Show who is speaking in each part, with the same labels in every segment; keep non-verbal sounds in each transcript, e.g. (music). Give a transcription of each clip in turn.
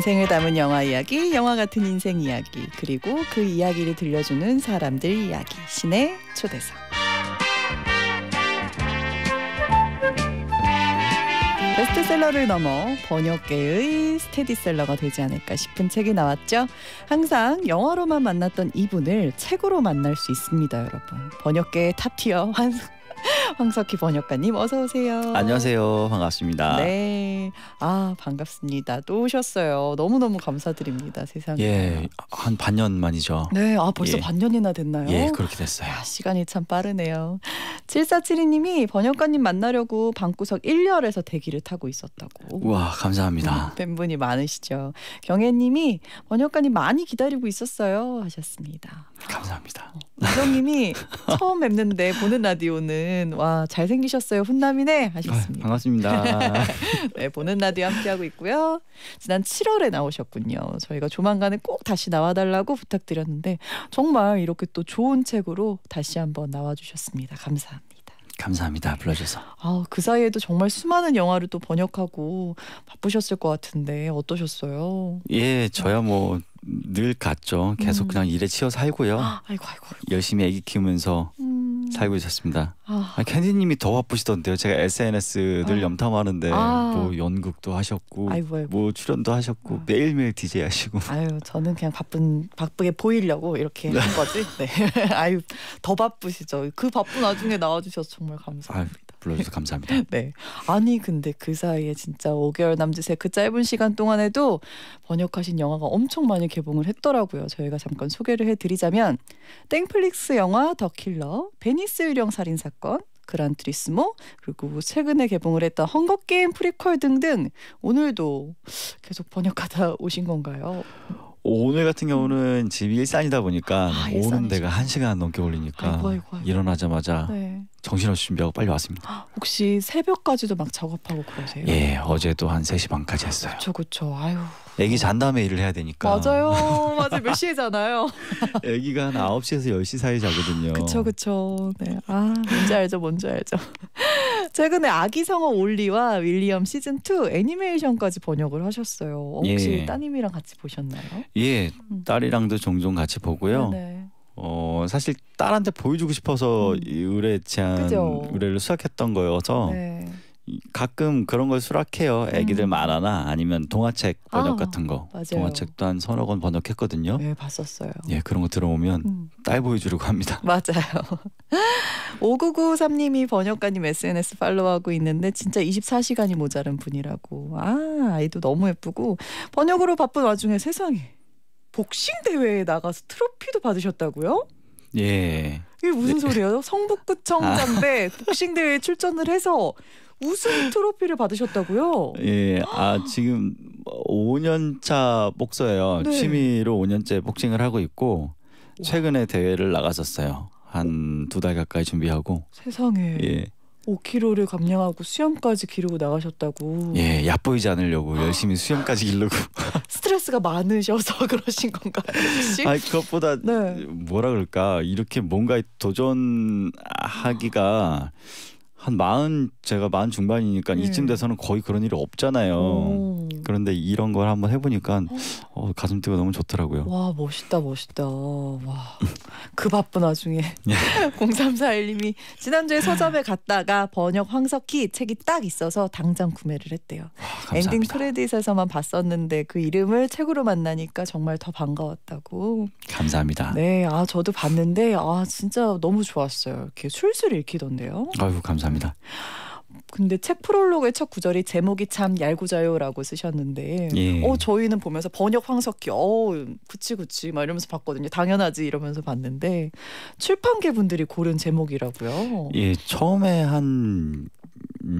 Speaker 1: 인생을 담은 영화 이야기, 영화 같은 인생 이야기, 그리고 그 이야기를 들려주는 사람들 이야기. 신의 초대석. 베스트셀러를 넘어 번역계의 스테디셀러가 되지 않을까 싶은 책이 나왔죠. 항상 영화로만 만났던 이분을 책으로 만날 수 있습니다, 여러분. 번역계의 탑티어 환승 (laughs) 황석희 번역가님 어서 오세요.
Speaker 2: 안녕하세요. 반갑습니다.
Speaker 1: 네. 아, 반갑습니다. 또 오셨어요. 너무너무 감사드립니다. 세상에. 예.
Speaker 2: 한 반년 만이죠. 네. 아, 벌써 예.
Speaker 1: 반년이나 됐나요? 예, 그렇게 됐어요. 아, 시간이 참 빠르네요. 7472 님이 번역가님 만나려고 방구석 1열에서 대기를 타고 있었다고. 와, 감사합니다. 음, 팬분이 많으시죠. 경혜 님이 번역가님 많이 기다리고 있었어요 하셨습니다. 감사합니다. 어. 이정님이 처음 뵙는데 보는 라디오는 와 잘생기셨어요 훈남이네 하셨습니다.
Speaker 2: 아, 반갑습니다.
Speaker 1: (laughs) 네 보는 라디오 함께하고 있고요. 지난 7월에 나오셨군요. 저희가 조만간에 꼭 다시 나와달라고 부탁드렸는데 정말 이렇게 또 좋은 책으로 다시 한번 나와주셨습니다. 감사합니다.
Speaker 2: 감사합니다. 불러줘서.
Speaker 1: 아, 그 사이에도 정말 수많은 영화를 또 번역하고 바쁘셨을 것 같은데 어떠셨어요?
Speaker 2: 예, 저야 뭐늘 갔죠. 계속 음. 그냥 일에 치여 살고요. 아, 아이고, 아이고, 아이고. 열심히 아기 키우면서 음. 살고 있었습니다. 아. 아, 캔디님이 더 바쁘시던데요. 제가 SNS 늘 아. 염탐하는데 아. 뭐 연극도 하셨고 뭐 출연도 하셨고 아. 매일매일 DJ 하시고.
Speaker 1: (laughs) 아유 저는 그냥 바쁜 바쁘게 보이려고 이렇게 네. 한 거지. 네. (laughs) 아유 더 바쁘시죠. 그 바쁜 와중에 나와주셔서 정말 아, 감사합니다. 아유, 불러주셔서 감사합니다. (laughs) 네. 아니 근데 그 사이에 진짜 5개월 남짓의 그 짧은 시간 동안에도 번역하신 영화가 엄청 많이 개봉을 했더라고요. 저희가 잠깐 소개를 해드리자면 땡플릭스 영화 더 킬러, 베니스 유령 살인 사건, 그란트리스모 그리고 최근에 개봉을 했던 헝거 게임 프리퀄 등등 오늘도 계속 번역하다 오신 건가요?
Speaker 2: 오늘 같은 경우는 집이 일산이다 보니까 아, 오는 데가 한 시간 넘게 걸리니까 아이고, 아이고, 아이고. 일어나자마자 네. 정신없이 준비하고 빨리 왔습니다. 아,
Speaker 1: 혹시 새벽까지도 막 작업하고 그러세요? 예,
Speaker 2: 어제도 한 3시 반까지 했어요.
Speaker 1: 그렇죠, 그렇죠. 아유,
Speaker 2: 아기 잔 다음에 일을 해야 되니까.
Speaker 1: 맞아요. 맞아요. 몇 시에 자나요?
Speaker 2: (laughs) 아기가 한 9시에서 10시 사이 에 자거든요. 그쵸
Speaker 1: 그쵸. 네. 아 뭔지 알죠. 뭔지 알죠. (laughs) 최근에 아기 성어 올리와 윌리엄 시즌 2 애니메이션까지 번역을 하셨어요. 혹시 예. 따님이랑 같이 보셨나요?
Speaker 2: 예, 음. 딸이랑도 종종 같이 보고요. 네어 네. 사실 딸한테 보여주고 싶어서 음. 의뢰 제안 그죠? 의뢰를 수락했던 거여서 네. 가끔 그런 걸 수락해요. 애기들 음. 만화나 아니면 동화책 번역 아, 같은 거. 맞아요. 동화책도 한 서너 권 번역했거든요. 네, 봤었어요. 예, 그런 거 들어오면 음. 딸 보여주려고 합니다.
Speaker 1: (laughs) 맞아요. 5993님이 (laughs) 번역가님 SNS 팔로우하고 있는데 진짜 24시간이 모자란 분이라고. 아, 아이도 너무 예쁘고 번역으로 바쁜 와중에 세상에 복싱 대회에 나가서 트로피도 받으셨다고요?
Speaker 2: 예.
Speaker 1: 이게 무슨 네. 소리예요? 성북구청장인 (laughs) 아. 복싱 대회에 출전을 해서 우승 트로피를 받으셨다고요?
Speaker 2: 예, 아 지금 5년 뭐 차 복서예요. 네. 취미로 5년째 복싱을 하고 있고 최근에 대회를 나갔었어요. 한 두 달 가까이 준비하고.
Speaker 1: 세상에. 예. 5kg를 감량하고 수염까지 기르고 나가셨다고. 예,
Speaker 2: 얕보이지 않으려고 열심히 수염까지 기르고. (laughs)
Speaker 1: 스트레스가 많으셔서 (laughs) 그러신 건가요? 혹시? 아,
Speaker 2: 그것보다 네. 뭐라 그럴까? 이렇게 뭔가 도전하기가 한 마흔 제가 마흔 중반이니까 네. 이쯤 돼서는 거의 그런 일이 없잖아요. 오. 그런데 이런 걸 한번 해보니까 어, 어 가슴 뛰고 너무 좋더라고요.
Speaker 1: 와 멋있다 멋있다. 와그 바쁜 와중에 0341님이 (laughs) 지난주에 서점에 갔다가 번역 황석희 책이 딱 있어서 당장 구매를 했대요. 와, 엔딩 크레딧에서만 봤었는데 그 이름을 책으로 만나니까 정말 더 반가웠다고. 감사합니다. 네, 아 저도 봤는데 아 진짜 너무 좋았어요. 이렇게 술술 읽히던데요.
Speaker 2: 아유 감사합니다.
Speaker 1: 근데 책 프롤로그의 첫 구절이 제목이 참얄궂자요라고 쓰셨는데 예. 어 저희는 보면서 번역 황석기 어 그치 그치 막 이러면서 봤거든요 당연하지 이러면서 봤는데 출판계 분들이 고른 제목이라고요
Speaker 2: 예 처음에 한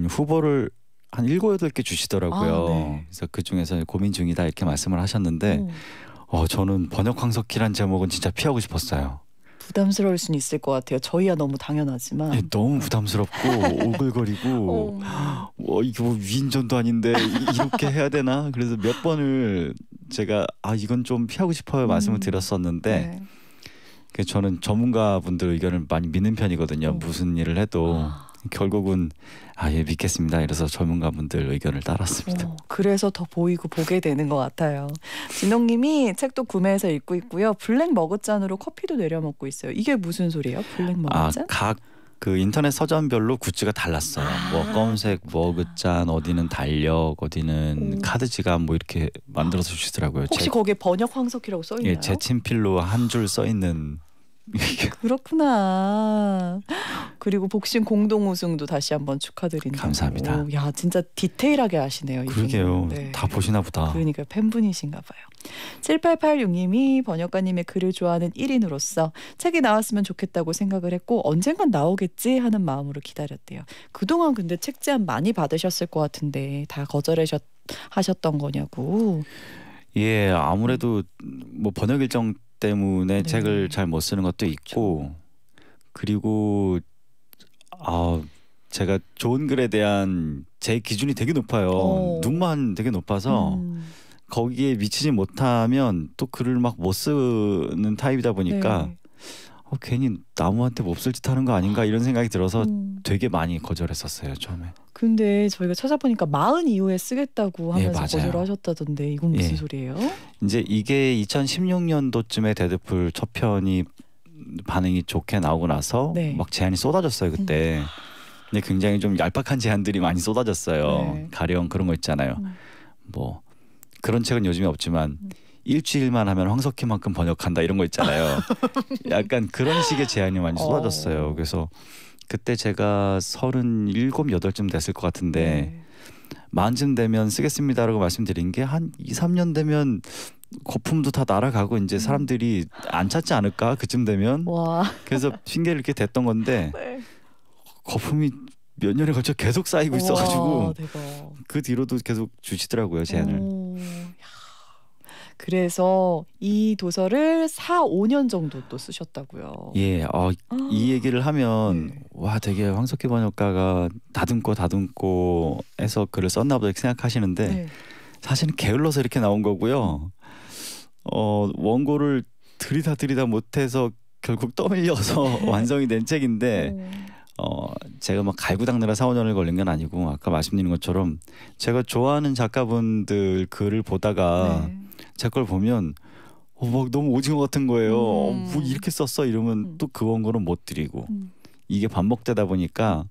Speaker 2: 후보를 한 일곱 여덟 개 주시더라고요 아, 네. 그래서 그중에서 고민 중이다 이렇게 말씀을 하셨는데 오. 어. 어 저는 번역 황석기란 제목은 진짜 피하고 싶었어요
Speaker 1: 부담스러울 수는 있을 것 같아요. 저희야 너무 당연하지만 예, 너무 부담스럽고 (laughs) 오글거리고 어,
Speaker 2: 뭐 이게 뭐 위인전도 아닌데 이, 렇게 해야 되나 그래서 몇 번을 제가 아 이건 좀 피하고 싶어요 말씀을 음. 드렸었는데 네. 그 저는 전문가분들 의견을 많이 믿는 편이거든요. 오. 어. 무슨 일을 해도. 아. (laughs) 결국은 아예 믿겠습니다. 이래서 전문가분들 의견을 따랐습니다.
Speaker 1: 오, 어, 그래서 더 보이고 보게 되는 것 같아요. 진홍님이 책도 구매해서 읽고 있고요. 블랙 머그잔으로 커피도 내려 먹고 있어요. 이게 무슨 소리예요? 블랙 아,
Speaker 2: 머그잔? 아, 각그 인터넷 서점별로 굿즈가 달랐어요. 뭐 아뭐검색 머그잔, 어디는 달력, 어디는 오. 카드 지갑 뭐 이렇게 만들어서 주시더라고요. 혹시 제, 거기에
Speaker 1: 번역 황석희라고 써 예, 있나요? 예, 제
Speaker 2: 친필로 한 줄 써 있는
Speaker 1: (laughs) 그렇구나. 그리고 복싱 공동 우승도 다시 한번 축하드립니다. 감사합니다. 오, 야 진짜 디테일하게 아시네요. 그러게요. 네. 다
Speaker 2: 보시나 보다.
Speaker 1: 그러니까 팬분이신가 봐요. 7886님이 번역가님의 글을 좋아하는 1인으로서 책이 나왔으면 좋겠다고 생각을 했고 언젠간 나오겠지 하는 마음으로 기다렸대요. 그동안 근데 책 제안 많이 받으셨을 것 같은데 다 거절하셨던 거냐고.
Speaker 2: 예, 아무래도 뭐 번역 일정 때문에 네. 책을 잘 못 쓰는 것도 그렇죠. 있고 그리고 아 제가 좋은 글에 대한 제 기준이 되게 높아요. 오. 어. 눈만 되게 높아서 음. 거기에 미치지 못하면 또 글을 막 못 쓰는 타입이다 보니까 네. 어, 괜히 나무한테 몹쓸 짓 하는 거 아닌가 이런 생각이 들어서 음. 되게 많이 거절했었어요 처음에.
Speaker 1: 근데 저희가 찾아보니까 마흔 이후에 쓰겠다고 예, 하면서 예, 거절하셨다던데 이건 무슨 예. 소리예요?
Speaker 2: 이제 이게 2016년도쯤에 데드풀 첫 편이 반응이 좋게 나오고 나서 네. 막 제안이 쏟아졌어요 그때. 음. 근데 굉장히 좀 얄팍한 제안들이 많이 쏟아졌어요. 네. 가령 그런 거 있잖아요. 음. 뭐 그런 책은 요즘에 없지만 음. 일주일만 하면 황석희만큼 번역한다 이런 거 있잖아요. (laughs) 약간 그런 식의 제안이 많이 어. 쏟아졌어요. 그래서 그때 제가 서른일곱 여덟쯤 됐을 것 같은데 음. 만쯤 되면 쓰겠습니다라고 말씀드린 게 한 이삼 년 되면 거품도 다 날아가고 이제 음. 사람들이 안 찾지 않을까 그쯤 되면 와. 그래서 핑계를 이렇게 됐던 건데 (laughs) 네. 거품이 몇 년에 걸쳐 계속 쌓이고 있어가지고 와, 그 뒤로도 계속 주시더라고요 제안을. 오,
Speaker 1: 그래서 이 도서를 4, 5년 정도 또 쓰셨다고요.
Speaker 2: 예, 어, 아. 이 얘기를 하면 네. 와 되게 황석희 번역가가 다듬고 다듬고 해서 글을 썼나 보다 이렇게 생각하시는데 네. 사실은 게을러서 이렇게 나온 거고요. 어, 원고를 들이다 들이다 못해서 결국 떠밀려서 네. (laughs) 완성이 된 책인데 네. 어, 제가 막 갈고 닦느라 4, 5년을 걸린 건 아니고 아까 말씀드린 것처럼 제가 좋아하는 작가분들 글을 보다가 네. 제걸 보면 어, 막 너무 오징어 같은 거예요. 음. 어, 뭐 이렇게 썼어 이러면 음. 또그 원고는 못 드리고 음. 이게 반복되다 보니까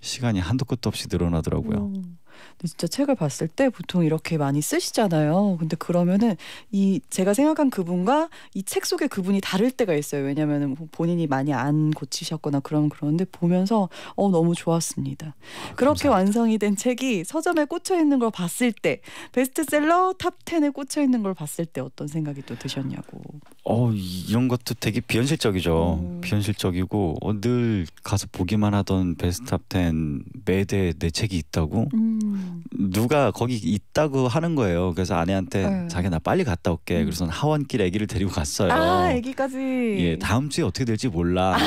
Speaker 2: 시간이 한도 끝도 없이 늘어나더라고요. 음.
Speaker 1: 근데 진짜 책을 봤을 때 보통 이렇게 많이 쓰시잖아요. 근데 그러면은 이 제가 생각한 그분과 이 책 속의 그분이 다를 때가 있어요. 왜냐면 뭐 본인이 많이 안 고치셨거나 그럼 그런데 보면서 어 너무 좋았습니다. 아, 그렇게 감사합니다. 완성이 된 책이 서점에 꽂혀 있는 걸 봤을 때 베스트셀러 탑10에 꽂혀 있는 걸 봤을 때 어떤 생각이 또 드셨냐고.
Speaker 2: 어 이런 것도 되게 비현실적이죠. 음. 비현실적이고 어, 늘 가서 보기만 하던 베스트 탑 10 매대 내 책이 있다고. 음. 누가 거기 있다고 하는 거예요. 그래서 아내한테 네. 자기 나 빨리 갔다 올게. 음. 그래서 하원길 아기를 데리고 갔어요. 아
Speaker 1: 아기까지. 예
Speaker 2: 다음 주에 어떻게 될지 몰라. 아.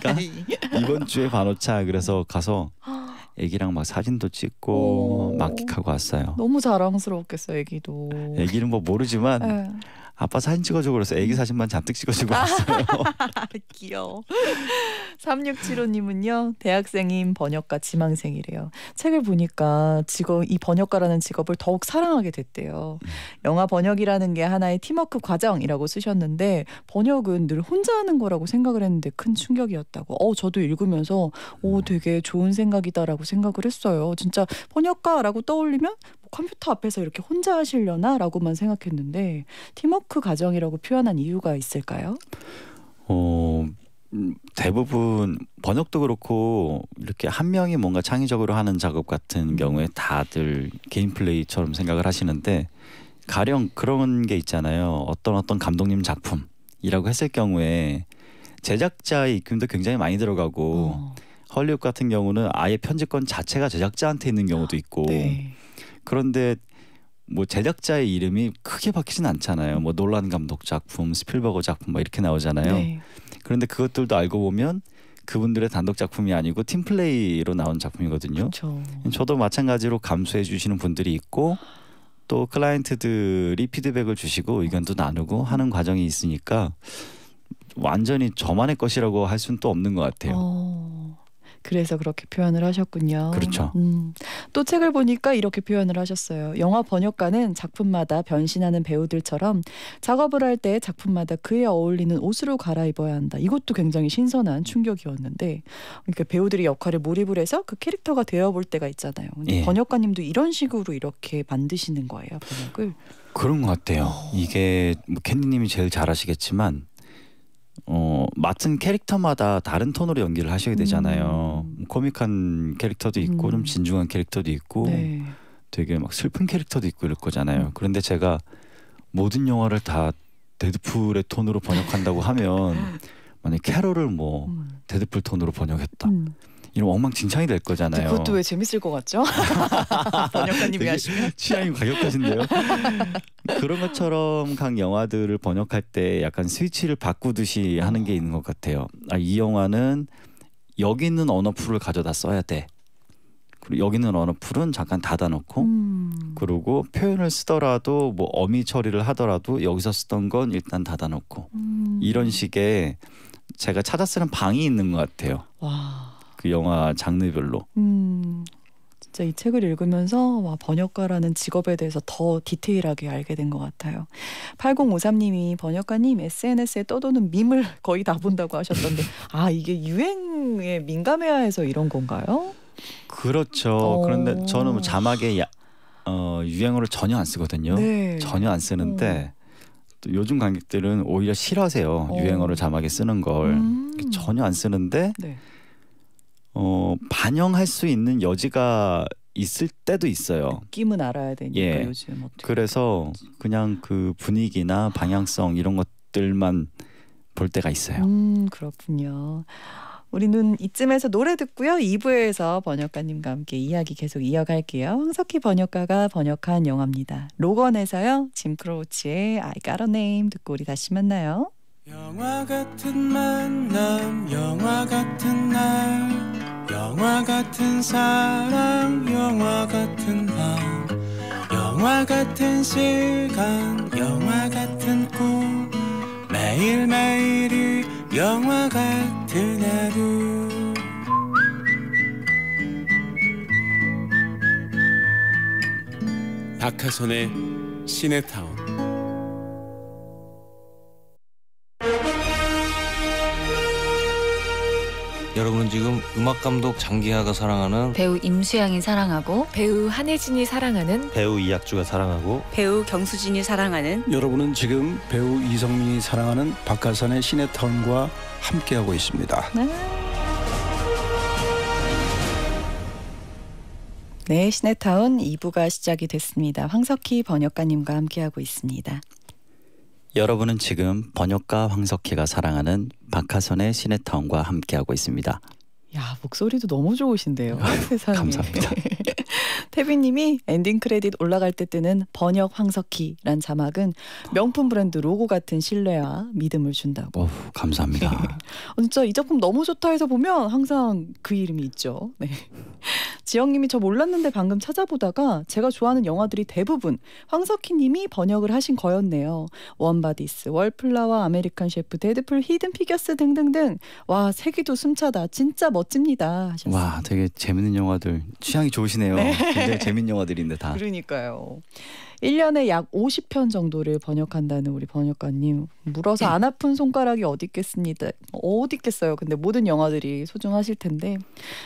Speaker 2: 그러니까 (laughs) 이번 주에 반호차 그래서 가서 아기랑 막 사진도 찍고 오. 만끽하고 왔어요.
Speaker 1: 너무 자랑스러웠겠어요, 아기도. 아기는
Speaker 2: 뭐 모르지만. 네. 아빠 사진 찍어줘 그래서 애기 음. 사진만 잔뜩 찍어주고 아, 왔어요.
Speaker 1: (laughs) 귀여워. 3675님은요. 대학생인 번역가 지망생이래요. 책을 보니까 직업, 이 번역가라는 직업을 더욱 사랑하게 됐대요. 음. 영화 번역이라는 게 하나의 팀워크 과정이라고 쓰셨는데 번역은 늘 혼자 하는 거라고 생각을 했는데 큰 충격이었다고. 어, 저도 읽으면서 오, 음. 되게 좋은 생각이다라고 생각을 했어요. 진짜 번역가라고 떠올리면 컴퓨터 앞에서 이렇게 혼자 하시려나라고만 생각했는데 팀워크 가정이라고 표현한 이유가 있을까요? 어 음,
Speaker 2: 대부분 번역도 그렇고 이렇게 한 명이 뭔가 창의적으로 하는 작업 같은 음. 경우에 다들 개인 플레이처럼 생각을 하시는데 가령 그런 게 있잖아요. 어떤 어떤 감독님 작품이라고 했을 경우에 제작자의 입금도 굉장히 많이 들어가고 어. 헐리우드 같은 경우는 아예 편집권 자체가 제작자한테 있는 경우도 아, 있고 네. 그런데 뭐 제작자의 이름이 크게 바뀌진 않잖아요. 뭐 놀란 감독 작품, 스필버거 작품 막 이렇게 나오잖아요. 네. 그런데 그것들도 알고 보면 그분들의 단독 작품이 아니고 팀플레이로 나온 작품이거든요. 그쵸. 저도 마찬가지로 감수해 주시는 분들이 있고 또 클라이언트들이 피드백을 주시고 의견도 나누고 하는 과정이 있으니까 완전히 저만의 것이라고 할 수는 또 없는 것 같아요. 어...
Speaker 1: 그래서 그렇게 표현을 하셨군요. 그렇죠. 음. 또 책을 보니까 이렇게 표현을 하셨어요. 영화 번역가는 작품마다 변신하는 배우들처럼 작업을 할 때 작품마다 그에 어울리는 옷으로 갈아입어야 한다. 이것도 굉장히 신선한 충격이었는데 그러니까 배우들이 역할에 몰입을 해서 그 캐릭터가 되어볼 때가 있잖아요. 예. 번역가님도 이런 식으로 이렇게 만드시는 거예요, 번역을.
Speaker 2: 그런 것 같아요. 어. 이게 뭐 캔디님이 제일 잘 아시겠지만 어, 맡은 캐릭터마다 다른 톤으로 연기를 하셔야 되잖아요. 음. 음 코믹한 캐릭터도 있고 음. 좀 진중한 캐릭터도 있고 네. 되게 막 슬픈 캐릭터도 있고 이럴 거잖아요. 음. 그런데 제가 모든 영화를 다 데드풀의 톤으로 번역한다고 하면 (laughs) 만약 캐롤을 뭐 음. 데드풀 톤으로 번역했다. 음. 이런 엉망진창이 될 거잖아요. 그것도
Speaker 1: 왜 재밌을 것 같죠? (laughs) 번역가님이
Speaker 2: 하시면 취향이 과격하신데요. (laughs) 그런 것처럼 각 영화들을 번역할 때 약간 스위치를 바꾸듯이 하는 게 있는 것 같아요. 아, 이 영화는 여기 있는 언어 풀을 가져다 써야 돼. 그리고 여기 있는 언어 풀은 잠깐 닫아놓고
Speaker 1: 음.
Speaker 2: 그리고 표현을 쓰더라도 뭐 어미 처리를 하더라도 여기서 쓰던 건 일단 닫아놓고 음. 이런 식의 제가 찾아 쓰는 방이 있는 것 같아요. 와. 그 영화 장르별로. 음.
Speaker 1: 진짜 이 책을 읽으면서 와, 번역가라는 직업에 대해서 더 디테일하게 알게 된 것 같아요. 8053님이 번역가님 SNS에 떠도는 밈을 (laughs) 거의 다 본다고 하셨던데 아 이게 유행에 민감해야 해서 이런 건가요?
Speaker 2: 그렇죠. 어... 그런데 저는 뭐 자막에 야, 어, 유행어를 전혀 안 쓰거든요. 네. 전혀 안 쓰는데 음. 요즘 관객들은 오히려 싫어하세요. 어. 유행어를 자막에 쓰는 걸 음. 전혀 안 쓰는데 네. 어, 반영할 수 있는 여지가 있을 때도 있어요.
Speaker 1: 느낌은 알아야 되니까 예. 요즘
Speaker 2: 어떻게 그래서 그냥 그 분위기나 방향성 이런 것들만 볼 때가 있어요.
Speaker 1: 음 그렇군요. 우리는 이쯤에서 노래 듣고요. 2부에서 번역가님과 함께 이야기 계속 이어갈게요. 황석희 번역가가 번역한 영화입니다. 로건에서요. 짐 크로우치의 I Got a Name 듣고 우리 다시 만나요. 영화 같은 만남,
Speaker 2: 영화 같은
Speaker 1: 날. 영화 같은 사랑
Speaker 2: 영화 같은 밤 영화 같은 시간 영화 같은 꿈 매일매일이 영화 같은 하루 박하선의 시네타운 여러분은 지금 음악 감독 장기하가 사랑하는 배우 임수양이 사랑하고 배우 한혜진이 사랑하는 배우 이학주가 사랑하고 배우 경수진이 사랑하는 여러분은 지금 배우 이성민이 사랑하는 박하선의 시네타운과 함께하고
Speaker 1: 있습니다. 네, 네 시네타운 2부가 시작이 됐습니다. 황석희 번역가님과 함께하고 있습니다.
Speaker 2: 여러분은 지금 번역가 황석희가 사랑하는 박하선의 시네타운과 함께하고 있습니다.
Speaker 1: 야 목소리도 너무 좋으신데요. 세상에. 감사합니다. (laughs) 태빈님이 엔딩 크레딧 올라갈 때 뜨는 번역 황석희란 자막은 명품 브랜드 로고 같은 신뢰와 믿음을 준다고. 오,
Speaker 2: 감사합니다. (laughs)
Speaker 1: 어, 진짜 이 작품 너무 좋다 해서 보면 항상 그 이름이 있죠. 네. 지영님이 저 몰랐는데 방금 찾아보다가 제가 좋아하는 영화들이 대부분 황석희님이 번역을 하신 거였네요. 원바디스, 월플라와 아메리칸 셰프, 데드풀, 히든 피겨스 등등등. 와 세기도 숨차다. 진짜 멋집니다. 하셨습니와
Speaker 2: 되게 재밌는 영화들 취향이 좋으시네요. 네. 굉장히 재밌는 영화들인데 다.
Speaker 1: 그러니까요. 1년에 약 50편 정도를 번역한다는 우리 번역가님. 물어서 안 아픈 손가락이 어디 있겠습니다. 어디 있겠어요. 근데 모든 영화들이 소중하실 텐데.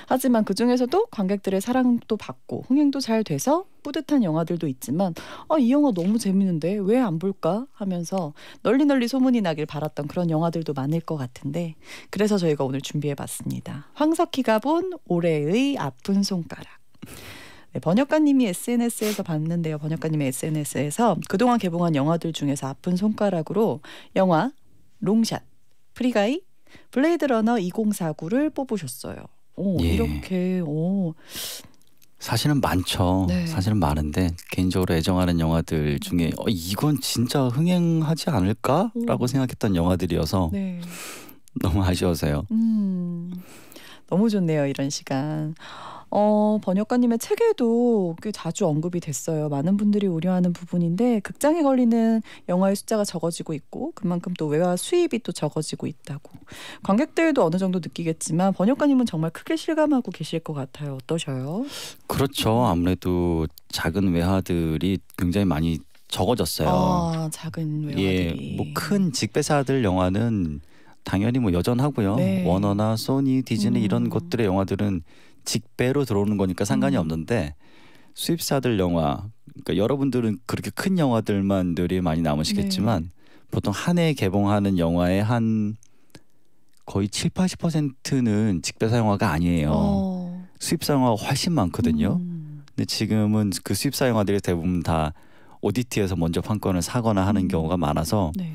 Speaker 1: 하지만 그중에서도 관객들의 사랑도 받고 흥행도 잘 돼서 뿌듯한 영화들도 있지만 아, 이 영화 너무 재밌는데 왜 안 볼까 하면서 널리 널리 소문이 나길 바랐던 그런 영화들도 많을 것 같은데 그래서 저희가 오늘 준비해봤습니다. 황석희가 본 올해의 아픈 손가락. 네, 번역가님이 SNS에서 봤는데요. 번역가님의 SNS에서 그동안 개봉한 영화들 중에서 아픈 손가락으로 영화 롱샷, 프리가이, 블레이드러너 2049를 뽑으셨어요. 오, 예. 이렇게 오.
Speaker 2: 사실은 많죠. 네. 사실은 많은데 개인적으로 애정하는 영화들 중에 어, 이건 진짜 흥행하지 않을까라고 오. 생각했던 영화들이어서 네. 너무 아쉬워서요.
Speaker 1: 음, 너무 좋네요 이런 시간. 어, 번역가님의 책에도 꽤 자주 언급이 됐어요. 많은 분들이 우려하는 부분인데 극장에 걸리는 영화의 숫자가 적어지고 있고 그만큼 또 외화 수입이 또 적어지고 있다고. 관객들도 어느 정도 느끼겠지만 번역가님은 정말 크게 실감하고 계실 것 같아요. 어떠셔요?
Speaker 2: 그렇죠. 아무래도 작은 외화들이 굉장히 많이 적어졌어요. 아,
Speaker 1: 작은 예,
Speaker 2: 외화들이. 예, 뭐 뭐큰 직배사들 영화는 당연히 뭐 여전하고요. 네. 워너나 소니, 디즈니 음. 이런 것들의 영화들은 직배로 들어오는 거니까 상관이 음. 없는데 수입사들 영화 그러니까 여러분들은 그렇게 큰 영화들만 들이 많이 남으시겠지만 네. 보통 한해에 개봉하는 영화의 한 거의 7, 80%는 직배사 영화가 아니에요. 어. 수입사 영화가 훨씬 많거든요. 음. 근데 지금은 그 수입사 영화들이 대부분 다 ODT에서 먼저 판권을 사거나 하는 음. 경우가 많아서 네.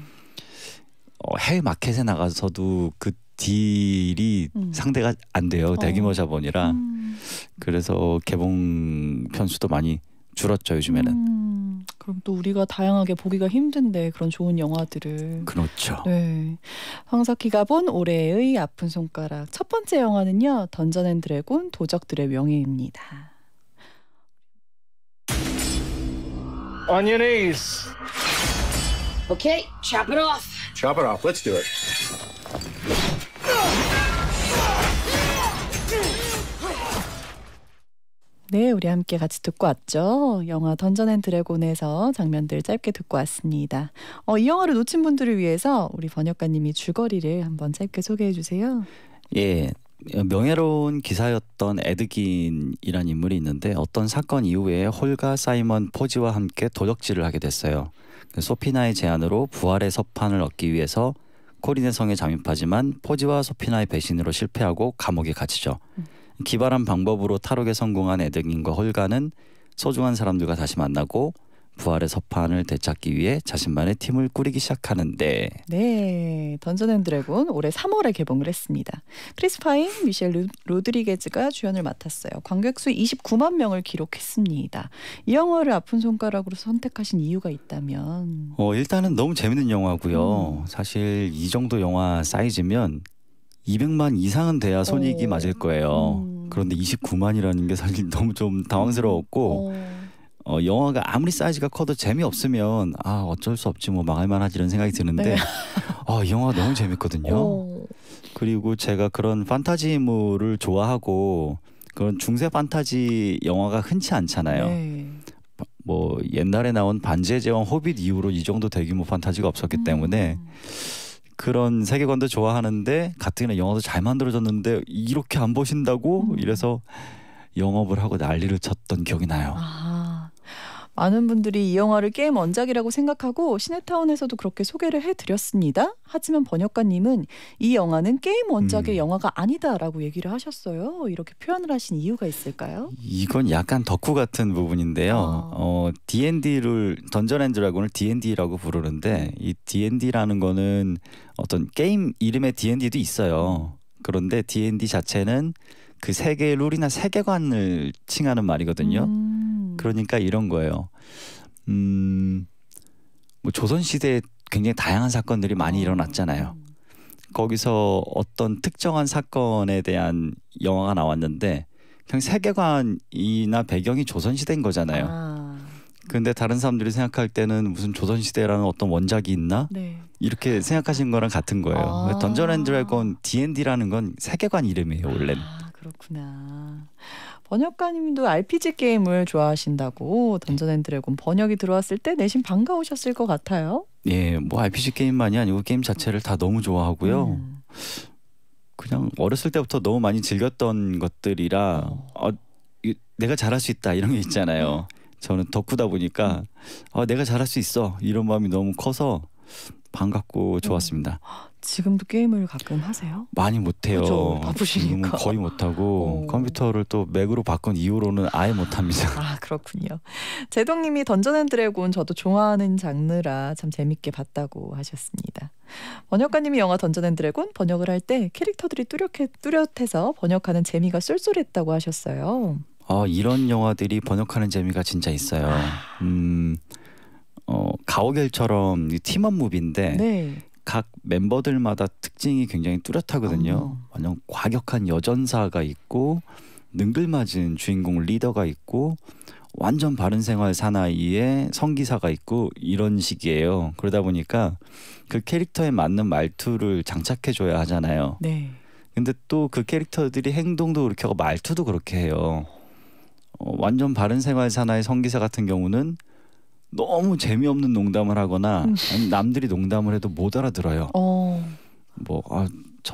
Speaker 2: 어, 해외 마켓에 나가서도 그 딜이 음. 상대가 안 돼요. 어. 대규모 자본이라. 음. 그래서 개봉 편수도 많이 줄었죠 요즘에는. 음,
Speaker 1: 그럼 또 우리가 다양하게 보기가 힘든데 그런 좋은 영화들을. 그렇죠. 네. 황석희가 본 올해의 아픈 손가락 첫 번째 영화는요 던전앤드래곤 도적들의 명예입니다.
Speaker 2: On your k e
Speaker 1: Okay, chop it off. Chop it off. Let's do it. 네, 우리 함께 같이 듣고 왔죠. 영화 던전 앤 드래곤에서 장면들 짧게 듣고 왔습니다. 어, 이 영화를 놓친 분들을 위해서 우리 번역가님이 줄거리를 한번 짧게 소개해 주세요.
Speaker 2: 예. 명예로운 기사였던 에드긴이란 인물이 있는데 어떤 사건 이후에 홀과 사이먼 포지와 함께 도적질을 하게 됐어요. 그 소피나의 제안으로 부활의 서판을 얻기 위해서 코린의 성에 잠입하지만 포지와 소피나의 배신으로 실패하고 감옥에 갇히죠. 음. 기발한 방법으로 탈옥에 성공한 에드긴과 홀가는 소중한 사람들과 다시 만나고 부활의 서판을 되찾기 위해 자신만의 팀을 꾸리기 시작하는데
Speaker 1: 네 던전 앤 드래곤 올해 3월에 개봉을 했습니다 크리스 파인, 미셸 루, 로드리게즈가 주연을 맡았어요 관객 수 29만 명을 기록했습니다 이 영화를 아픈 손가락으로 선택하신 이유가 있다면
Speaker 2: 어 일단은 너무 재밌는 영화고요 음. 사실 이 정도 영화 사이즈면 200만 이상은 돼야 손익이 어. 맞을 거예요. 음. 그런데 29만이라는 게 사실 (laughs) 너무 좀 당황스러웠고 어. 어. 영화가 아무리 사이즈가 커도 재미없으면 아 어쩔 수 없지 뭐 망할만 하지 이런 생각이 드는데 네. 어, 이 영화 너무 재밌거든요. 어. 그리고 제가 그런 판타지물을 좋아하고 그런 중세 판타지 영화가 흔치 않잖아요. 네. 뭐 옛날에 나온 반지의 제왕 호빗 이후로 이 정도 대규모 판타지가 없었기 음. 때문에 그런 세계관도 좋아하는데 가뜩이나 영화도 잘 만들어졌는데 이렇게 안 보신다고 음. 이래서 영업을 하고 난리를 쳤던 기억이 나요. 아.
Speaker 1: 많은 분들이 이 영화를 게임 원작이라고 생각하고 시네타운에서도 그렇게 소개를 해드렸습니다. 하지만 번역가님은 이 영화는 게임 원작의 음. 영화가 아니다라고 얘기를 하셨어요. 이렇게 표현을 하신 이유가 있을까요?
Speaker 2: 이건 약간 덕후 같은 부분인데요. 아. 어, D&D를 던전앤드라곤을 D&D라고 부르는데 네. 이 D&D라는 거는 어떤 게임 이름에 D&D도 있어요. 그런데 D&D 자체는 그 세계의 룰이나 세계관을 칭하는 말이거든요. 음. 그러니까 이런 거예요. 음, 뭐 조선 시대에 굉장히 다양한 사건들이 많이 어. 일어났잖아요. 거기서 어떤 특정한 사건에 대한 영화가 나왔는데 그냥 세계관이나 배경이 조선 시대인 거잖아요. 아. 근데 다른 사람들이 생각할 때는 무슨 조선 시대라는 어떤 원작이 있나? 네. 이렇게 생각하신 거랑 같은 거예요. 아. 던전 앤 드래곤 D&D라는 건 세계관 이름이에요, 원래 아, 그렇구나.
Speaker 1: 번역가님도 RPG 게임을 좋아하신다고 던전앤드래곤 번역이 들어왔을 때 내심 반가우셨을 것 같아요.
Speaker 2: 예, 뭐 RPG 게임만이 아니고 게임 자체를 다 너무 좋아하고요. 음. 그냥 어렸을 때부터 너무 많이 즐겼던 것들이라 어, 어 내가 잘할 수 있다 이런 게 있잖아요. 저는 덕후다 보니까 어, 내가 잘할 수 있어 이런 마음이 너무 커서 반갑고 음. 좋았습니다. 음.
Speaker 1: 지금도 게임을 가끔 하세요?
Speaker 2: 많이 못해요. 바쁘시니까 음, 거의 못하고 오. 어. 컴퓨터를 또 맥으로 바꾼 이후로는 아예 못합니다. (laughs)
Speaker 1: 아 그렇군요. 제동님이 던전앤드래곤 저도 좋아하는 장르라 참 재밌게 봤다고 하셨습니다. 번역가님이 영화 던전앤드래곤 번역을 할 때 캐릭터들이 뚜렷해, 뚜렷해서 번역하는 재미가 쏠쏠했다고 하셨어요.
Speaker 2: 아 이런 영화들이 번역하는 재미가 진짜 있어요. 아. 음. 어, 가오갤처럼 팀원 무비인데 네. 각 멤버들마다 특징이 굉장히 뚜렷하거든요. 아. 완전 과격한 여전사가 있고 능글맞은 주인공 리더가 있고 완전 바른 생활 사나이의 성기사가 있고 이런 식이에요. 그러다 보니까 그 캐릭터에 맞는 말투를 장착해 줘야 하잖아요. 네. 근데 또 그 캐릭터들이 행동도 그렇게 하고 말투도 그렇게 해요. 어, 완전 바른 생활 사나이 성기사 같은 경우는 너무 재미없는 농담을 하거나 음. 아니 남들이 농담을 해도 못 알아들어요. 어. 뭐 아,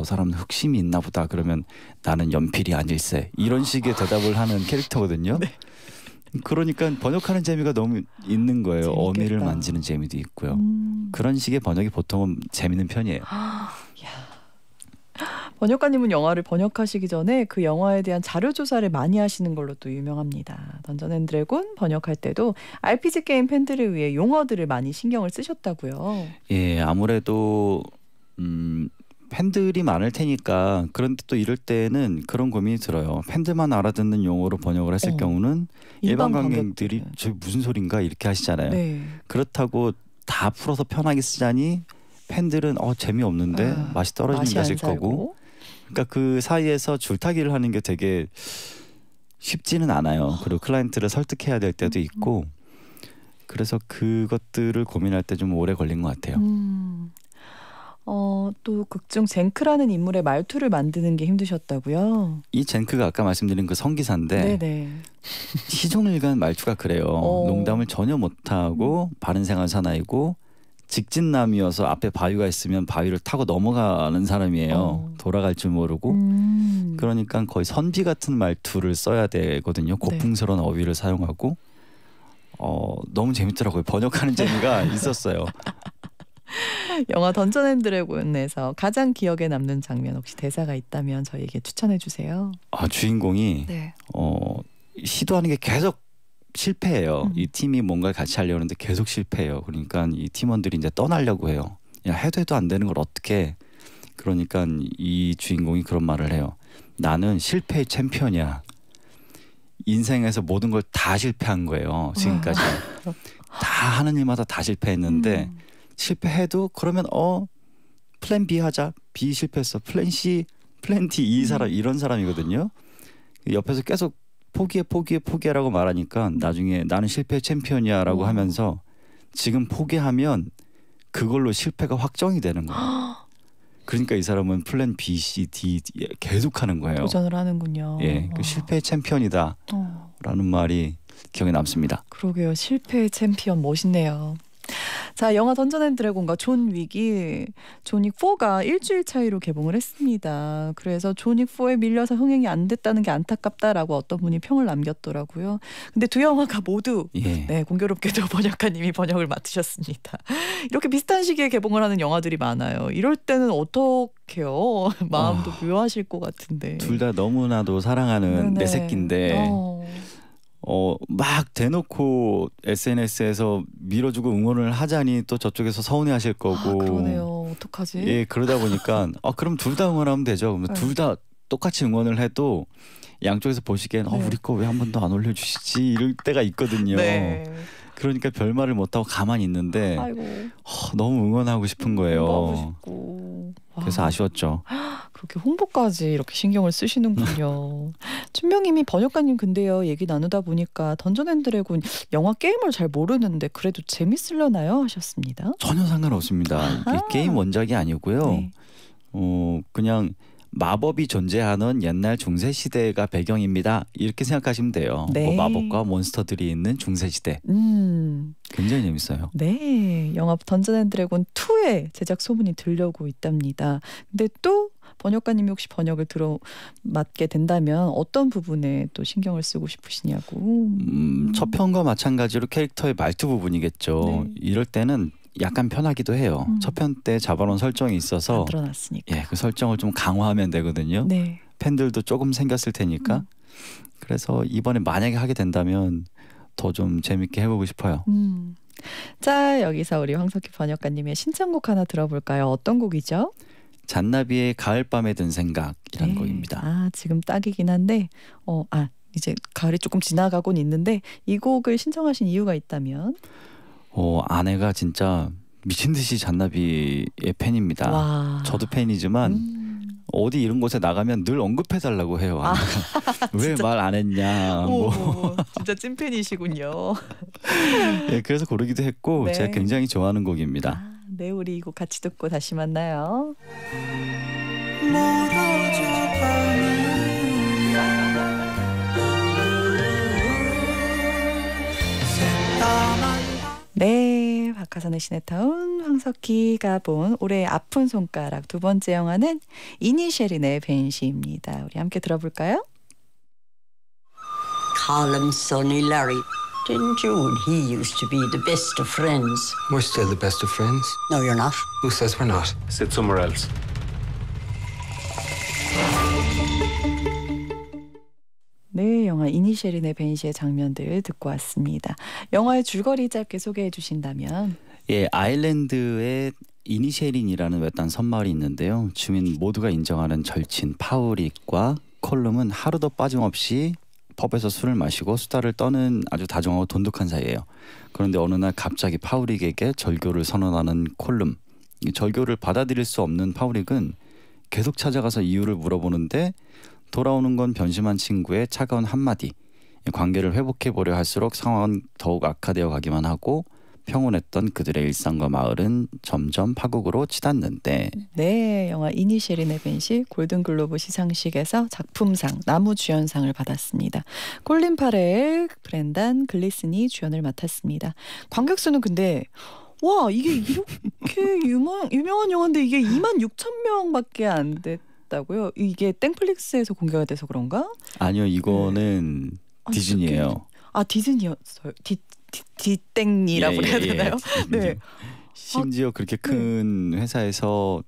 Speaker 2: 사람 흑심이 있나 보다 그러면 나는 연필이 아닐세 이런 식의 대답을 하는 캐릭터거든요. 네. 그러니까 번역하는 재미가 너무 있는 거예요. 재밌겠다. 어미를 만지는 재미도 있고요. 음. 그런 식의 번역이 보통은 재밌는 편이에요.
Speaker 1: 아, 번역가님은 영화를 번역하시기 전에 그 영화에 대한 자료 조사를 많이 하시는 걸로 또 유명합니다. 던전 앤 드래곤 번역할 때도 RPG 게임 팬들을 위해 용어들을 많이 신경을 쓰셨다고요.
Speaker 2: 예, 아무래도 음 팬들이 많을 테니까 그런데 또 이럴 때는 그런 고민이 들어요. 팬들만 알아듣는 용어로 번역을 했을 어. 경우는 일반 관객들이 저 무슨 소린가 이렇게 하시잖아요. 네. 그렇다고 다 풀어서 편하게 쓰자니 팬들은 어 재미없는데 아, 맛이 떨어진다 하실 거고 그러니까 그 사이에서 줄타기를 하는 게 되게 쉽지는 않아요. 그리고 클라이언트를 설득해야 될 때도 음. 있고 그래서 그것들을 고민할 때 좀 오래 걸린 것 같아요. 음.
Speaker 1: 어, 또 극중 젠크라는 인물의 말투를 만드는 게 힘드셨다고요?
Speaker 2: 이 젠크가 아까 말씀드린 그 성기사인데 네네. 시종일관 말투가 그래요. 어. 농담을 전혀 못하고 바른 생활 사나이고 직진남이어서 앞에 바위가 있으면 바위를 타고 넘어가는 사람이에요. 어. 돌아갈 줄 모르고. 음. 그러니까 거의 선비 같은 말투를 써야 되거든요. 네. 고풍스러운 네. 어휘를 사용하고. 어, 너무 재밌더라고요. 번역하는 재미가 (laughs) 있었어요.
Speaker 1: 영화 던전 앤 드래곤에서 가장 기억에 남는 장면 혹시 대사가 있다면 저희에게 추천해 주세요.
Speaker 2: 아, 주인공이 네. 어, 시도하는 게 계속 실패해요. 음. 이 팀이 뭔가를 같이 하려고 하는데 계속 실패해요. 그러니까 이 팀원들이 이제 떠나려고 해요. 야, 해도 해도 안 되는 걸 어떻게 그러니까 이 주인공이 그런 말을 해요. 나는 실패의 챔피언이야. 인생에서 모든 걸 다 실패한 거예요. 지금까지 (laughs) 다 하는 일마다 다 실패했는데 음. 실패해도 그러면 어 플랜 B 하자. B 실패했어. 플랜 C, 플랜 D 이 e 음. 사람 이런 사람이거든요. 옆에서 계속 포기해 포기해 포기하라고 말하니까 나중에 나는 실패 챔피언이야라고 어. 하면서 지금 포기하면 그걸로 실패가 확정이 되는 거예요. (gasps) 그러니까 이 사람은 플랜 B, C, D 계속 하는 거예요. 도전을
Speaker 1: 하는군요. 예,
Speaker 2: 그 어. 실패 챔피언이다라는 어. 말이 기억에 남습니다.
Speaker 1: 그러게요, 실패 챔피언 멋있네요. 자, 영화 던전 앤 드래곤과 존 위기, 존윅 4가 일주일 차이로 개봉을 했습니다. 그래서 존윅 4에 밀려서 흥행이 안 됐다는 게 안타깝다라고 어떤 분이 평을 남겼더라고요. 근데 두 영화가 모두 예. 네, 공교롭게도 (laughs) 번역가님이 번역을 맡으셨습니다. 이렇게 비슷한 시기에 개봉을 하는 영화들이 많아요. 이럴 때는 어떡해요? (laughs) 마음도 아. 묘하실 것 같은데. 둘
Speaker 2: 다 너무나도 사랑하는 네네. 네. 내 새끼인데. 어. 어, 막 대놓고 SNS에서 밀어주고 응원을 하자니 또 저쪽에서 서운해하실 아, 거고. 아, 그러네요.
Speaker 1: 어떡하지? 예,
Speaker 2: 그러다 보니까 (laughs) 아 그럼 둘 다 응원하면 되죠. 네. 둘다 똑같이 응원을 해도 양쪽에서 보시기엔 어, 네. 어, 우리 거 왜 한 번도 안 올려주시지 이럴 때가 있거든요. 네. 그러니까 별 말을 못 하고 가만히 있는데 아이고. 허, 어, 너무 응원하고 싶은 거예요. 응원하고 싶고. 그래서 아쉬웠죠.
Speaker 1: 그렇게 홍보까지 이렇게 신경을 쓰시는군요. (laughs) 춘명님이 번역가님 근데요 얘기 나누다 보니까 던전 앤 드래곤 영화 게임을 잘 모르는데 그래도 재밌으려나요 하셨습니다. 전혀
Speaker 2: 상관없습니다. 게임 원작이 아니고요. 네. 어 그냥 마법이 존재하는 옛날 중세 시대가 배경입니다. 이렇게 생각하시면 돼요. 뭐 네. 뭐 마법과 몬스터들이 있는 중세 시대.
Speaker 1: 음.
Speaker 2: 굉장히 재밌어요.
Speaker 1: 네, 영화 던전 앤 드래곤 2의 제작 소문이 들려고 있답니다. 근데 또 번역가님이 혹시 번역을 들어 맡게 된다면 어떤 부분에 또 신경을 쓰고 싶으시냐고. 음,
Speaker 2: 첫 음. 편과 마찬가지로 캐릭터의 말투 부분이겠죠. 네. 이럴 때는 약간 편하기도 해요. 음. 첫편 때잡아놓 설정이 있어서 들어놨으니까. 예, 그 설정을 좀 강화하면 되거든요. 네. 팬들도 조금 생겼을 테니까. 음. 그래서 이번에 만약에 하게 된다면 더 좀 재밌게 해보고 싶어요.
Speaker 1: 음. 자 여기서 우리 황석희 번역가님의 신청곡 하나 들어볼까요? 어떤 곡이죠?
Speaker 2: 잔나비의 가을밤에 든 생각이라는
Speaker 1: 네. 곡입니다. 아 지금 딱이긴 한데 어아 이제 가을이 조금 지나가곤 있는데 이 곡을 신청하신 이유가 있다면
Speaker 2: 어, 아내가 진짜 미친 듯이 잔나비의 팬입니다. 와. 저도 팬이지만 음. 어디 이런 곳에 나가면 늘 언급해 달라고 해요. 아, (laughs) 왜말 안 했냐. 뭐.
Speaker 1: 오, 뭐. 진짜 찐팬이시군요. (laughs)
Speaker 2: 예, 그래서 고르기도 했고 네. 제가 굉장히 좋아하는 곡입니다.
Speaker 1: 아, 네, 우리 이 곡 같이 듣고 다시 만나요. 나선의 시네타운 황석희가 본 올해의 아픈 손가락 두 번째 영화는 이니쉐린의 벤시입니다. 우리 함께 들어볼까요? Column Sonny Larry. In June, he used to be the best of friends. We're still the best of friends. No, you're not. Who says we're not? Sit somewhere else. 네, 영화 이니쉐린의 벤시의 장면들 듣고 왔습니다. 영화의 줄거리 짧게 소개해 주신다면
Speaker 2: 예, 아일랜드의 이니셰린이라는 외딴 섬마을이 있는데요. 주민 모두가 인정하는 절친 파우릭과 콜룸은 하루도 빠짐없이 펍에서 술을 마시고 수다를 떠는 아주 다정하고 돈독한 사이예요. 그런데 어느 날 갑자기 파우릭에게 절교를 선언하는 콜룸. 절교를 받아들일 수 없는 파우릭은 계속 찾아가서 이유를 물어보는데 돌아오는 건 변심한 친구의 차가운 한마디. 관계를 회복해 보려 할수록 상황은 더욱 악화되어 가기만 하고 평온했던 그들의 일상과 마을은 점점 파국으로 치닫는데
Speaker 1: 네, 영화 이니시리 네빈시 골든글로브 시상식에서 작품상 나무주연상을 받았습니다. 콜린 파렐, 브렌단 글리슨이 주연을 맡았습니다. 관객 수는 근데 와 이게 이렇게 (laughs) 유명, 유명한 영화인데 이게 2만 6천 명밖에 안 됐다고요? 이게 땡플릭스에서 공개가 돼서 그런가?
Speaker 2: 아니요 이거는 네. 디즈니예요.
Speaker 1: 아 디즈니였어요. 디, 디땡이라고 예, 예, 해야 예. 되나요? 예, (laughs) 네. 심지어
Speaker 2: 그렇게 어, 네. 큰 네. 회사에서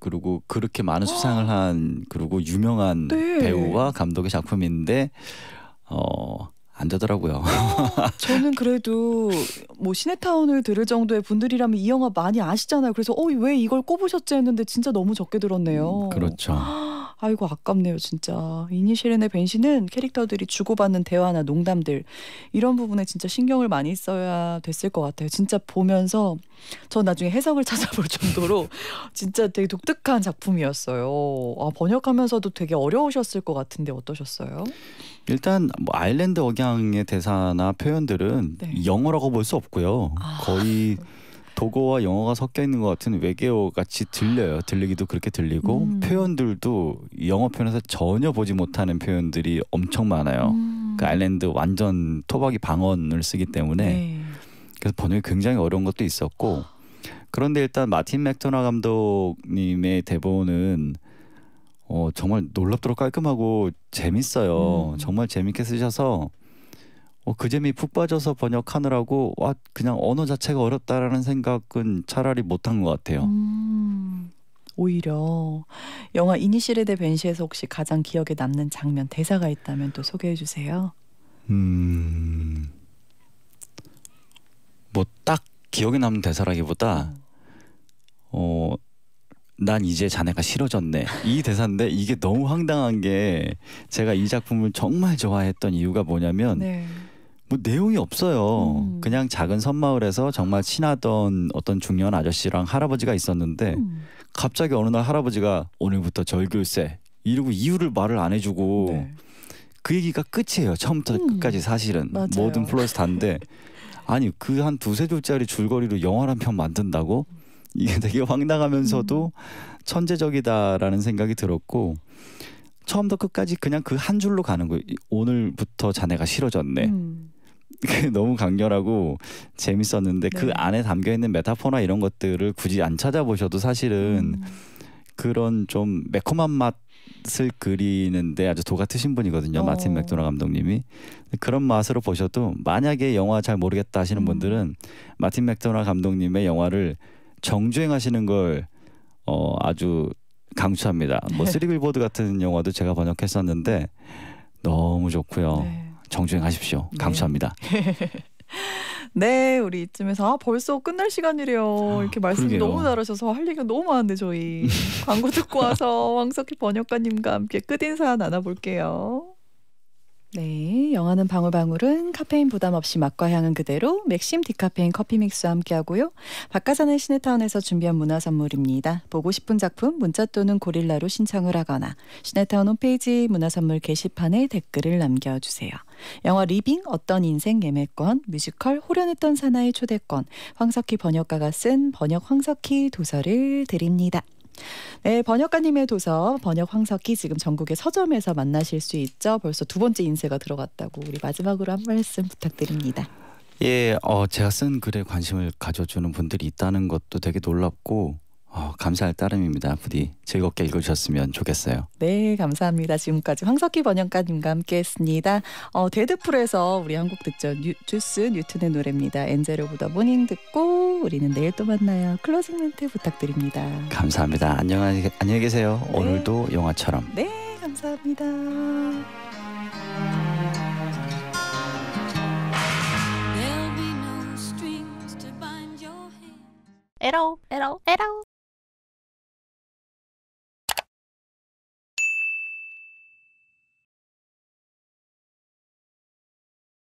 Speaker 2: 그리고 그렇게 많은 수상을 아. 한 그리고 유명한 네. 배우와 감독의 작품인데 어. 안 되더라고요.
Speaker 1: (laughs) 저는 그래도 뭐 시네타운을 들을 정도의 분들이라면 이 영화 많이 아시잖아요. 그래서 어왜 이걸 꼽으셨지 했는데 진짜 너무 적게 들었네요. 음, 그렇죠. 아이고 아깝네요 진짜 이니시린의 벤시는 캐릭터들이 주고받는 대화나 농담들 이런 부분에 진짜 신경을 많이 써야 됐을 것 같아요 진짜 보면서 저 나중에 해석을 (laughs) 찾아볼 정도로 진짜 되게 독특한 작품이었어요 아, 번역하면서도 되게 어려우셨을 것 같은데 어떠셨어요?
Speaker 2: 일단 뭐 아일랜드 억양의 대사나 표현들은 네. 영어라고 볼 수 없고요 아. 거의 독어와 영어가 섞여 있는 것 같은 외계어 같이 들려요. 들리기도 그렇게 들리고 음. 표현들도 영어 표현에서 전혀 보지 못하는 표현들이 엄청 많아요. 음. 그 아일랜드 완전 토박이 방언을 쓰기 때문에 네. 그래서 번역이 굉장히 어려운 것도 있었고 그런데 일단 마틴 맥도나 감독님의 대본은 어, 정말 놀랍도록 깔끔하고 재밌어요. 음. 정말 재밌게 쓰셔서 어, 그 재미 푹 빠져서 번역하느라고 와 그냥 언어 자체가 어렵다라는 생각은 차라리 못한 것 같아요. 음,
Speaker 1: 오히려 영화 이니시레데 벤시에서 혹시 가장 기억에 남는 장면 대사가 있다면 또 소개해 주세요.
Speaker 2: 음, 뭐 딱 기억에 남는 대사라기보다 어. 난 이제 자네가 싫어졌네 이 대사인데 이게 너무 황당한 게 제가 이 작품을 정말 좋아했던 이유가 뭐냐면 네. 뭐 내용이 없어요. 음. 그냥 작은 섬마을에서 정말 친하던 어떤 중년 아저씨랑 할아버지가 있었는데 음. 갑자기 어느 날 할아버지가 오늘부터 절교세 이러고 이유를 말을 안 해주고 네. 그 얘기가 끝이에요. 처음부터 음. 끝까지 사실은 맞아요. 모든 플러스 단데 아니 그 한 두 세 줄짜리 줄거리로 영화를 한편 만든다고 이게 되게 황당하면서도 음. 천재적이다라는 생각이 들었고 처음부터 끝까지 그냥 그 한 줄로 가는 거예요. 오늘부터 자네가 싫어졌네. 음. 그 (laughs) 너무 강렬하고 재밌었는데 그 네. 그 안에 담겨 있는 메타포나 이런 것들을 굳이 안 찾아보셔도 사실은 음. 그런 좀 매콤한 맛을 그리는데 아주 도가 트신 분이거든요 어. 마틴 맥도나 감독님이 그런 맛으로 보셔도 만약에 영화 잘 모르겠다 하시는 음. 분들은 마틴 맥도나 감독님의 영화를 정주행하시는 걸 어, 아주 강추합니다. 뭐 쓰리빌보드 네. 같은 영화도 제가 번역했었는데 너무 좋고요. 네. 정주행하십시오. 네. 감사합니다.
Speaker 1: 네. (laughs) 네, 우리 이쯤에서 아, 벌써 끝날 시간이래요. 이렇게 아, 말씀 그 너무 잘하셔서 할 얘기가 너무 많은데 저희 (laughs) 광고 듣고 와서 황석희 번역가님과 함께 끝 인사 나눠볼게요. 네, 영화는 방울방울은 카페인 부담 없이 맛과 향은 그대로 맥심 디카페인 커피 믹스와 함께하고요. 박가산의 시네타운에서 준비한 문화 선물입니다. 보고 싶은 작품 문자 또는 고릴라로 신청을 하거나 시네타운 홈페이지 문화 선물 게시판에 댓글을 남겨주세요. 영화 리빙 어떤 인생 예매권 뮤지컬 호련했던 사나이 초대권 황석희 번역가가 쓴 번역 황석희 도서를 드립니다. 네, 번역가님의 도서 번역 황석희 지금 전국의 서점에서 만나실 수 있죠. 벌써 두 번째 인쇄가 들어갔다고 우리 마지막으로 한 말씀 부탁드립니다.
Speaker 2: 예, 어, 제가 쓴 글에 관심을 가져주는 분들이 있다는 것도 되게 놀랍고 어, 감사할 따름입니다. 부디 즐겁게 읽으셨으면 좋겠어요.
Speaker 1: 네, 감사합니다. 지금까지 황석희 번역가님과 함께했습니다. 어, 데드풀에서 우리 한국 듣죠. 뉴, 주스 뉴튼의 노래입니다. 엔젤 오브 더 모닝 듣고 우리는 내일 또 만나요. 클로징 멘트 부탁드립니다.
Speaker 2: 감사합니다. 안녕, 안녕히 계세요. 네. 오늘도 영화처럼.
Speaker 1: 네, 감사합니다. 에라오
Speaker 2: 에라오 에라오